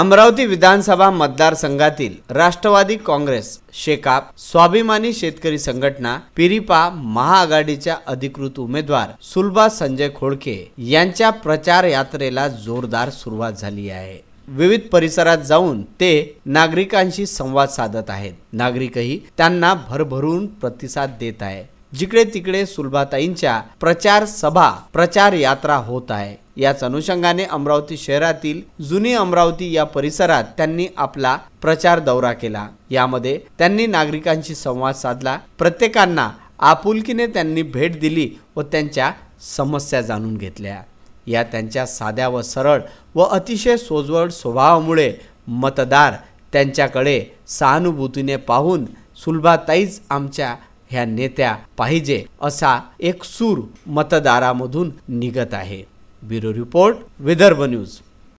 अमरावती विधानसभा मतदारसंघातील राष्ट्रवादी काँग्रेस शेकाप स्वाभिमानी शेतकरी संघटना पिरिपा महाआघाडीच्या अधिकृत उमेदवार सुलभा संजय खोडके यांच्या प्रचार यात्रेला जोरदार सुरुवात झाली आहे विविध परिसरात जाऊन ते नागरिकांशी संवाद साधत आहेत नागरिकही त्यांना भरभरून प्रतिसाद देत आहे जिकडे तिकडे सुलभाताईंच्या प्रचार सभा प्रचार यात्रा होत आहे याच अनुषंगाने अमरावती शहरातील जुनी अमरावती या परिसरात त्यांनी आपला प्रचार दौरा केला यामध्ये त्यांनी नागरिकांशी संवाद साधला प्रत्येकांना आपुलकीने त्यांनी भेट दिली व त्यांच्या समस्या जाणून घेतल्या या त्यांच्या साध्या व सरळ व अतिशय सोजवळ स्वभावामुळे मतदार त्यांच्याकडे सहानुभूतीने पाहून सुलभाताईच आमच्या ह्या नेत्या पाहिजे असा एक सूर मतदारामधून निघत आहे Bureau Report, Vidarbha News.